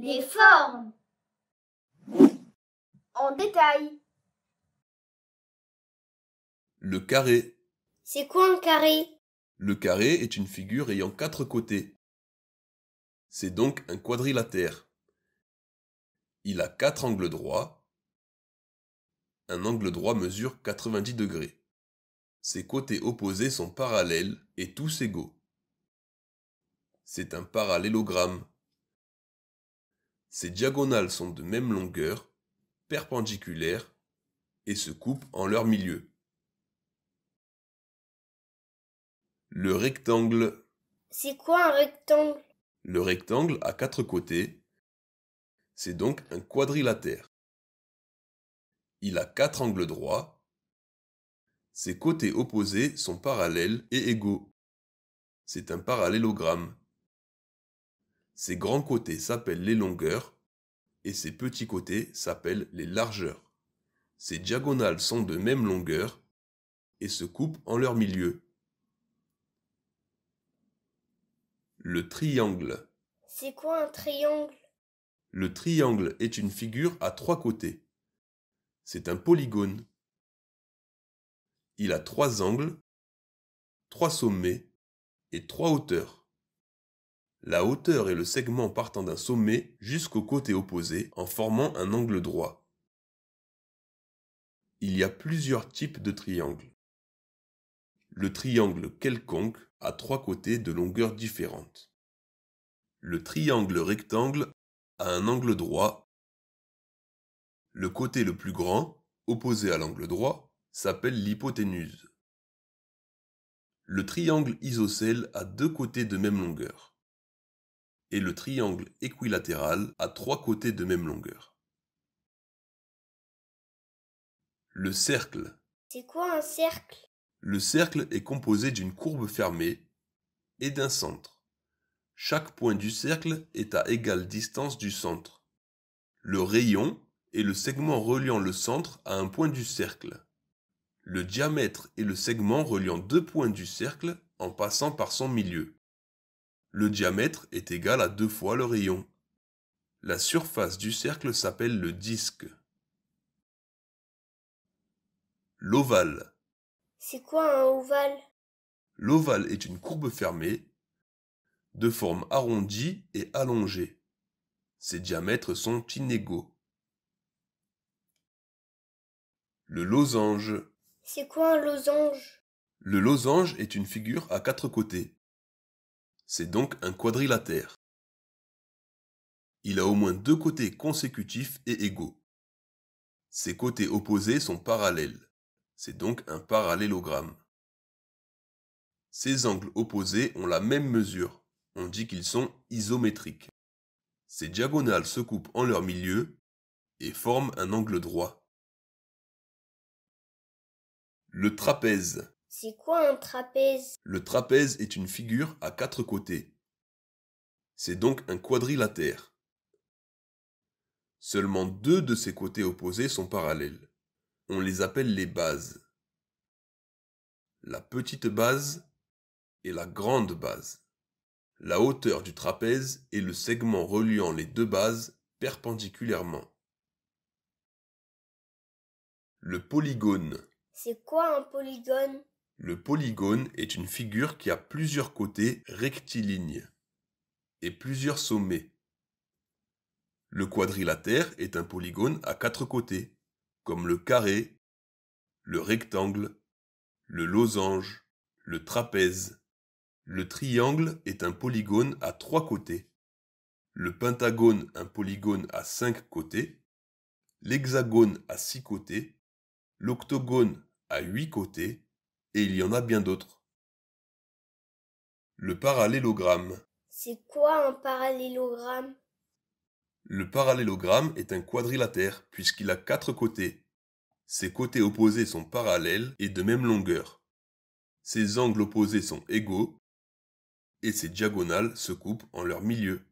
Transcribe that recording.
Les formes. En détail. Le carré. C'est quoi un carré Le carré est une figure ayant quatre côtés. C'est donc un quadrilatère. Il a quatre angles droits. Un angle droit mesure 90 degrés. Ses côtés opposés sont parallèles et tous égaux. C'est un parallélogramme. Ses diagonales sont de même longueur, perpendiculaires, et se coupent en leur milieu. Le rectangle. C'est quoi un rectangle Le rectangle a quatre côtés. C'est donc un quadrilatère. Il a quatre angles droits. Ses côtés opposés sont parallèles et égaux. C'est un parallélogramme. Ses grands côtés s'appellent les longueurs et ses petits côtés s'appellent les largeurs. Ces diagonales sont de même longueur et se coupent en leur milieu. Le triangle. C'est quoi un triangle Le triangle est une figure à trois côtés. C'est un polygone. Il a trois angles, trois sommets et trois hauteurs. La hauteur est le segment partant d'un sommet jusqu'au côté opposé en formant un angle droit. Il y a plusieurs types de triangles. Le triangle quelconque a trois côtés de longueur différentes. Le triangle rectangle a un angle droit. Le côté le plus grand, opposé à l'angle droit, s'appelle l'hypoténuse. Le triangle isocèle a deux côtés de même longueur et le triangle équilatéral à trois côtés de même longueur. Le cercle. C'est quoi un cercle Le cercle est composé d'une courbe fermée et d'un centre. Chaque point du cercle est à égale distance du centre. Le rayon est le segment reliant le centre à un point du cercle. Le diamètre est le segment reliant deux points du cercle en passant par son milieu. Le diamètre est égal à deux fois le rayon. La surface du cercle s'appelle le disque. L'ovale. C'est quoi un ovale L'ovale est une courbe fermée de forme arrondie et allongée. Ses diamètres sont inégaux. Le losange. C'est quoi un losange Le losange est une figure à quatre côtés. C'est donc un quadrilatère. Il a au moins deux côtés consécutifs et égaux. Ses côtés opposés sont parallèles. C'est donc un parallélogramme. Ces angles opposés ont la même mesure. On dit qu'ils sont isométriques. Ces diagonales se coupent en leur milieu et forment un angle droit. Le trapèze. C'est quoi un trapèze Le trapèze est une figure à quatre côtés. C'est donc un quadrilatère. Seulement deux de ses côtés opposés sont parallèles. On les appelle les bases. La petite base et la grande base. La hauteur du trapèze est le segment reliant les deux bases perpendiculairement. Le polygone. C'est quoi un polygone le polygone est une figure qui a plusieurs côtés rectilignes et plusieurs sommets. Le quadrilatère est un polygone à quatre côtés, comme le carré, le rectangle, le losange, le trapèze. Le triangle est un polygone à trois côtés. Le pentagone un polygone à cinq côtés. L'hexagone à six côtés. L'octogone à huit côtés et il y en a bien d'autres. Le parallélogramme. C'est quoi un parallélogramme Le parallélogramme est un quadrilatère puisqu'il a quatre côtés. Ses côtés opposés sont parallèles et de même longueur. Ses angles opposés sont égaux et ses diagonales se coupent en leur milieu.